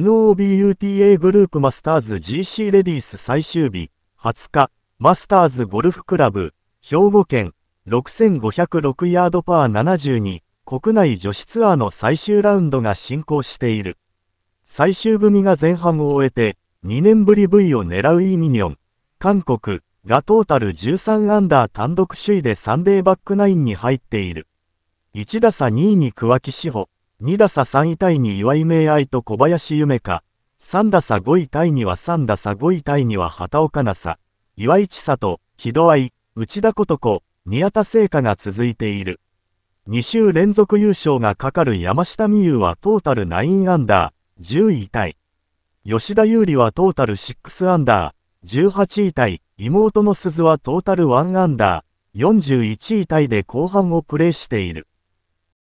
NOBUTA グループマスターズ GC レディース最終日20日マスターズゴルフクラブ兵庫県6506ヤードパー72国内女子ツアーの最終ラウンドが進行している最終組が前半を終えて2年ぶり V を狙うイ・ミニョン韓国がトータル13アンダー単独首位でサンデーバックナインに入っている1打差2位に桑木志保2打差3位タイに岩井明愛と小林夢香、3打差5位タイには3打差5位タイには畑岡奈紗、岩井千里、木戸愛、内田こと子、宮田聖華が続いている。2週連続優勝がかかる山下美優はトータル9アンダー、10位タイ。吉田優利はトータル6アンダー、18位タイ、妹の鈴はトータル1アンダー、41位タイで後半をプレーしている。